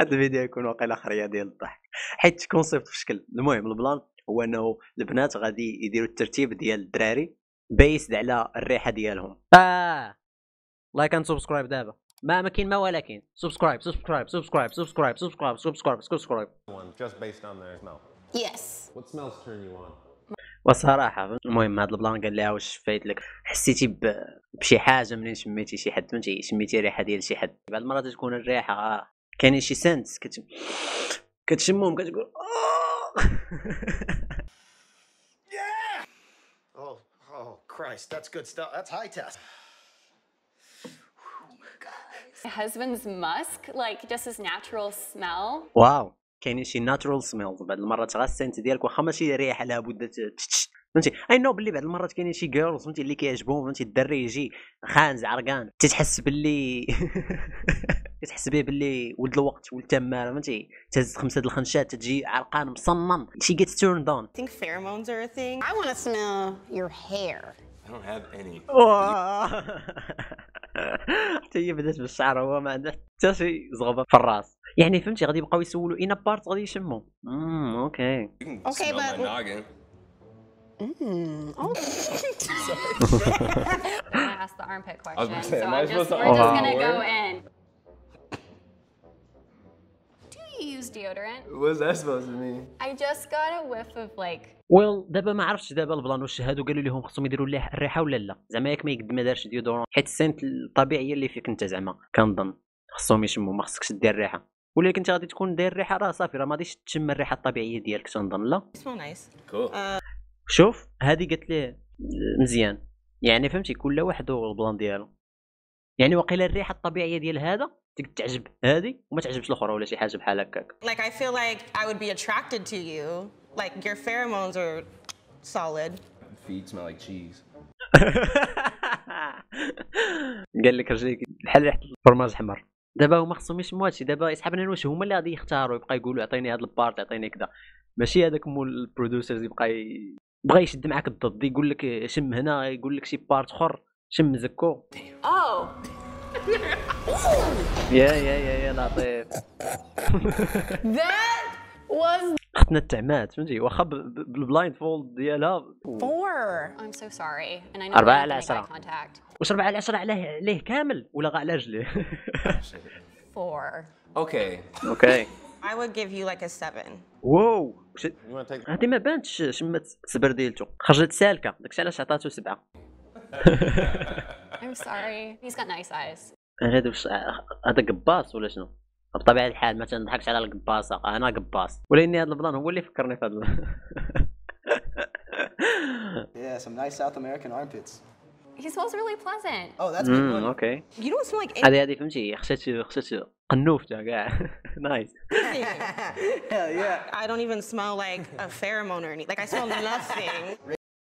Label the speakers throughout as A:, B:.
A: هذا الفيديو يكون واقيلا خريا ديال الضحك حيت كونسيبت في شكل المهم البلان هو انه البنات غادي يديروا الترتيب ديال الدراري بيسد على الريحه ديالهم اه لايك اند سبسكرايب دابا ما ما كاين ما ولكن سبسكرايب سبسكرايب سبسكرايب سبسكرايب سبسكرايب سبسكرايب سبسكرايب وصراحة المهم هاد البلان قال لها واش شفيت لك حسيتي بشي حاجة منين شميتي شي حد فهمتي شميتي ريحة ديال شي حد بعض المرات تكون الريحة آه. كاين شي سنس كتم كتشمهم كتقول آه! Oh, oh Christ, that's good stuff. That's high test. My husband's musk, like just his natural smell. Wow. كاين شي ناتورال سميلز بعض المرات غا السنت ديالك واخا ماشي ريحه لابد فهمتي اي نو باللي بعض المرات كاينين شي جيرلز فهمتي اللي كيعجبهم فهمتي الدري يجي خانز عرقان تتحس باللي كتحس به باللي ولد الوقت ولد تمار فهمتي تهز خمسه د الخنشات تجي عرقان مصمم شي gets turned on I think pheromones are a thing I want to smell your hair I don't have any حتى هي بدات بالشعر هو ما عندها حتى شي زغبه في الراس يعني فهمتي غادي يبقاو يسولوا اين بارت غادي يشموا امم اوكي اوكي but mm, I asked the armpit question, so I'm just, we're just to go in. use deodorant. What that supposed to mean? I just got a whiff of like ويل well, دابا ما عرفتش دابا البلان واش هادو قالوا لهم خصهم يديروا الريحه ولا لا زعما ياك ما يقد ما دارش ديودورون حيت السنت الطبيعيه اللي فيك انت زعما كنظن خصهم يشموا ما خصكش دير الريحه ولا كنت غادي تكون داير الريحه راه صافي راه ما غاديش تشم الريحه الطبيعيه ديالك تنظن لا نايس uh, شوف هذه قالت ليه مزيان يعني فهمتي كل واحد والبلان ديالو يعني واقيلا الريحه الطبيعيه ديال هذا تعجب هذه وما تعجبش الاخرى ولا شي حاجه بحال هكاك like I feel like I would be attracted to you like your pheromones are solid feet smell like cheese قال لك رجليك بحال ريحه الفرماج حمر دابا هما خصهم يشموا هادشي دابا يسحبنا واش هما اللي غادي يختاروا يبقى يقولوا عطيني هاد البارت عطيني كذا ماشي هذاك مول البرودوسرز يبقى ي... بغى يشد معاك الضد يقول لك شم هنا يقول لك شي بارت اخر شم زكو او oh. يا يا يا يا لطيف ذات واز اختنا تعمات فهمتي واخا بالبلايند فولد ديالها 4 على 10 واش 4 على 10 عليه عليه كامل ولا غير على رجليه 4 اوكي اوكي I would give you like a 7 واو هادي ما بانتش شمت التبر خرجت سالكه داكشي علاش عطاتو سبعه I'm sorry he's got nice eyes هذا واش هذا قباص ولا شنو بطبيعه الحال ما تنضحكش على القباصه انا قباص ولاني هذا البلان هو اللي فكرني في هذا yeah some nice south american armpits he smells really pleasant oh that's good okay you don't smell like هذه هذه فهمتي خشات خشات قنوفته كاع نايس hell yeah i don't even smell like a pheromone or anything like i smell nothing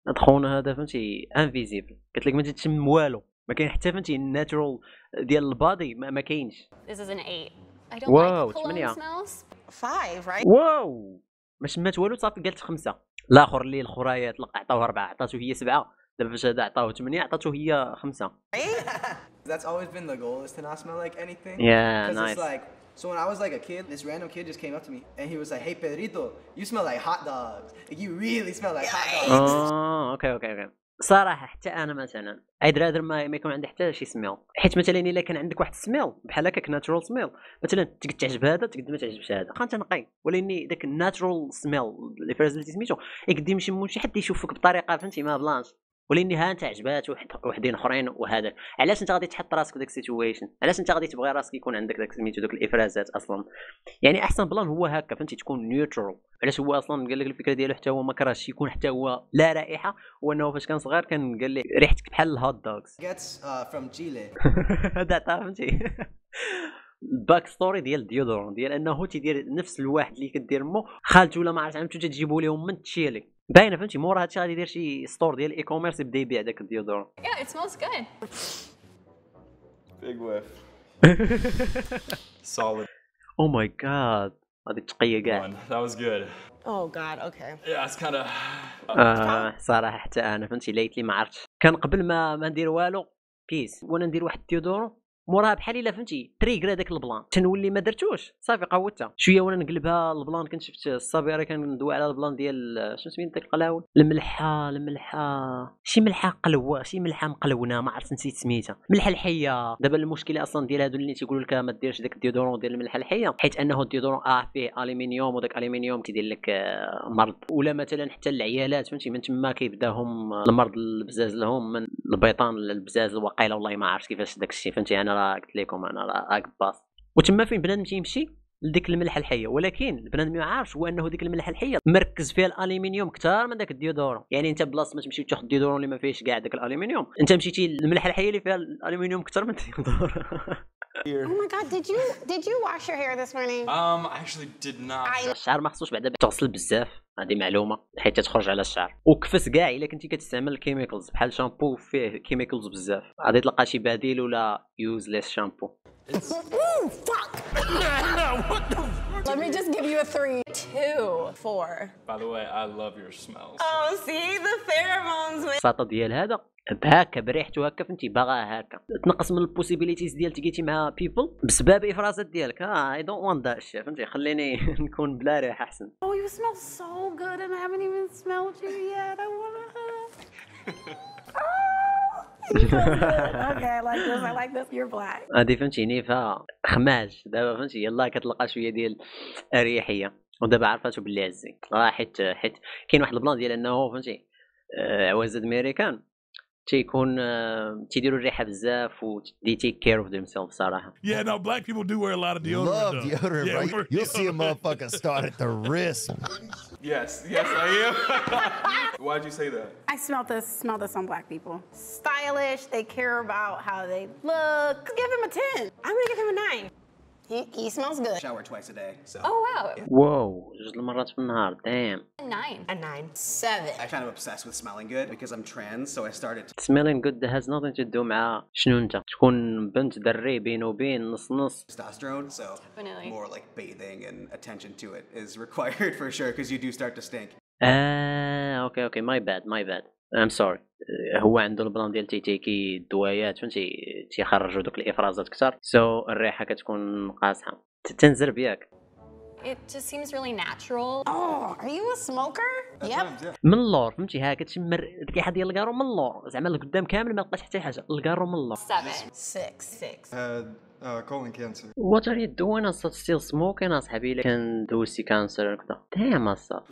A: الدخون هذا فهمتي انفيزيبل قلت لك ما تتشم والو ما كاين حتى فهمتي الناتورال ديال البادي ما, ما كاينش This is an 8 I don't واو like cologne 8 smells 5 right واو ما شمات والو صافي قالت خمسة الاخر اللي الخرايات عطاوه اربعة عطاتو هي سبعة دابا فاش هذا عطاوه ثمانية عطاتو هي خمسة That's always been the goal is to not smell like anything Yeah nice it's like So when I was like a kid, this random kid just came up to me and he was like, "Hey Pedrito, you smell like hot dogs. you really smell like hot dogs." Oh, okay, okay, okay. صراحه حتى انا مثلا عيد رادر ما, يكون عندي حتى شي سميل حيت مثلا الا كان عندك واحد السميل بحال هكاك ناتشورال سميل مثلا تقد تعجب هذا تقد ما تعجبش هذا خا انت نقي ولكن ذاك الناتشورال سميل اللي فاز سميتو يقد يمشي من شي حد يشوفك بطريقه فهمتي ما بلانش ولانها انت عجبات وحدين اخرين وهذا علاش انت غادي تحط راسك داك السيتويشن علاش انت غادي تبغي راسك يكون عندك داك سميتو داك الافرازات اصلا يعني احسن بلان هو هكا فهمتي تكون نيوترال علاش هو اصلا قال لك الفكره ديالو حتى هو ما كرهش يكون حتى هو لا رائحه وانه فاش كان صغير كان قال لي ريحتك بحال الهوت دوغز هذا فهمتي الباك ستوري ديال ديودورون ديال انه تيدير نفس الواحد اللي كدير مو خالته ولا ما عرفت عمتو تجيبو ليهم من تشيلي باينه فهمتي مورا هادشي غادي يدير شي ستور ديال الاي كوميرس يبدا يبيع داك الديودور yeah it smells good big whiff solid oh my god غادي تقيه كاع that was good oh god okay yeah it's kind of آه، صراحه حتى انا فهمتي ليتلي ما عرفتش كان قبل ما ما ندير والو بيس وانا ندير واحد الديودور موراها بحال الا فهمتي تريغر هذاك البلان تنولي ما درتوش صافي قوتها شويه وانا نقلبها البلان كنت شفت الصبيره كندوي على البلان ديال شنو سميت ديك القلاوه الملحه الملحه شي ملحه قلوه شي ملحه مقلونه ما عرفت نسيت سميتها ملحه الحيه دابا المشكله اصلا ديال هادو اللي تيقولوا لك ما ديرش داك الديودورون ديال الملحه الحيه حيت انه الديودورون اه فيه الومنيوم وداك الومنيوم كيدير لك آه، مرض ولا مثلا حتى العيالات فهمتي من تما كيبداهم آه، المرض البزاز لهم من البيطان البزاز الواقيله والله ما عرفت كيفاش داك الشيء فهمتي انا راه قلت لكم انا راه باص وتما فين بنادم تيمشي لديك الملحه الحيه ولكن بنادم ما عارفش هو انه ديك الملحه الحيه مركز فيها الالومنيوم كثار من داك الديودورون يعني انت بلاص ما تمشي تاخذ ديودورون اللي ما فيهش كاع داك الالومنيوم انت مشيتي للملحه الحيه اللي فيها الالومنيوم كثار من الديودورون Oh my god, did you did you wash your hair this morning? Um, I actually did not. الشعر ما خصوش بعدا تغسل بزاف هذه معلومه حيت تخرج على الشعر وكفس كاع الا كنتي كتستعمل كيميكلز بحال شامبو فيه كيميكلز بزاف غادي تلقى شي بديل ولا يوزليس شامبو Let me just give you a three, two, four. By the way, I love your Oh, see the pheromones. ديال هذا بهاكا بريحته هكا فهمتي باغا هكا تنقص من البوسيبيليتيز ديال تقيتي مع بيبل بسبب افرازات ديالك اه اي دونت وان ذات شي فهمتي خليني نكون بلا ريح احسن او يو سميل سو جود انا هاف اني بين سميلد يو يت اي هادي نيفا خماج دابا فهمتي يلاه كتلقى شويه ديال الريحيه ودابا عرفاتو باللي عزي راه حيت حيت كاين واحد البلان ديال انه فهمتي آه، عوازد ميريكان تيكون تيديروا الريحه بزاف و they take care of themselves صراحه yeah no black people do wear a lot of deodorant love deodorant yeah, you'll see a motherfucker start at the wrist yes yes I am why'd you say that I smell this smell this on black people stylish they care about how they look give him a 10 I'm gonna give him a 9 he, he smells good. Shower twice a day, so. Oh, wow. Whoa. Just مرات في النهار. Damn. A nine. A nine. Seven. I kind of obsessed with smelling good because I'm trans, so I started. Smelling good has nothing to do مع شنو انت؟ تكون بنت دري بين a Testosterone, so Definitely. more like bathing and attention to it is required for sure because you do start to stink. Ah, okay, okay, my bad, my bad. ام سوري هو عنده البلان ديال تي كي الدوايات فهمتي تيخرجوا دوك الافرازات اكثر سو so, الريحه كتكون قاصحه تنزرب ياك It just seems really natural. Oh, are you a smoker? Yep. من اللور فهمتي ها كتشم الريحه ديال الكارو من اللور زعما القدام كامل ما لقيت حتى حاجه الكارو من اللور 7 6 6 كولن كانسر وات ار يو دوين اصلا ستيل سموكين اصاحبي الا كان دوزتي كانسر هكذا دايم اصلا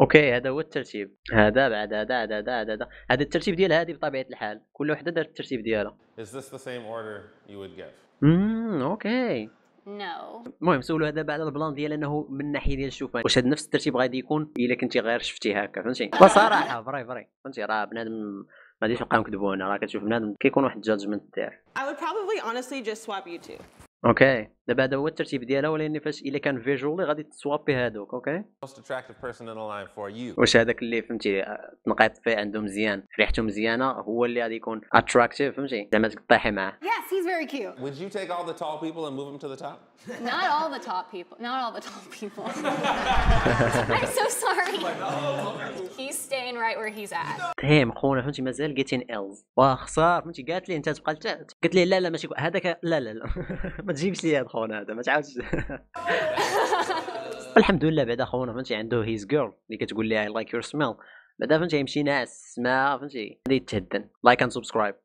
A: اوكي هذا هو الترتيب هذا بعد هذا هذا هذا هذا هذا الترتيب ديال هذه بطبيعه الحال كل وحده دارت الترتيب ديالها is this the same order you would give امم اوكي نو المهم سولو هذا بعد البلان ديال انه من ناحيه ديال شوف واش هذا نفس الترتيب غادي يكون الا كنتي غير شفتي هكا فهمتي بصراحه فري فري فهمتي راه بنادم ما غاديش نبقاو نكذبوا هنا راه كتشوف بنادم كيكون واحد الجادجمنت تاعك I would probably honestly just swap you two. Okay. دابا هذا هو الترتيب ديالها ولكن فاش الا كان فيجولي غادي تسوابي هادوك اوكي واش هذاك اللي فهمتي آه، تنقيط فيه عنده مزيان ريحته مزيانه هو اللي غادي يكون اتراكتيف فهمتي زعما تطيحي معاه Yes, he's very cute. Would you take all the tall people and move them to the top? Not all the top people. Not all the tall people. I'm so sorry. he's staying right where he's at. هي خونا فهمتي مازال لقيتين الز واخ صار فهمتي قالت لي انت تبقى قالت لي لا لا ماشي هذاك لا لا لا ما تجيبش لي هذا خونا هذا ما تعاودش الحمد لله بعدا خونا فهمتي عنده هيز جيرل اللي كتقول لي اي لايك يور سميل بعدا فهمتي يمشي ناعس سما فهمتي غادي يتهدن لايك اند سبسكرايب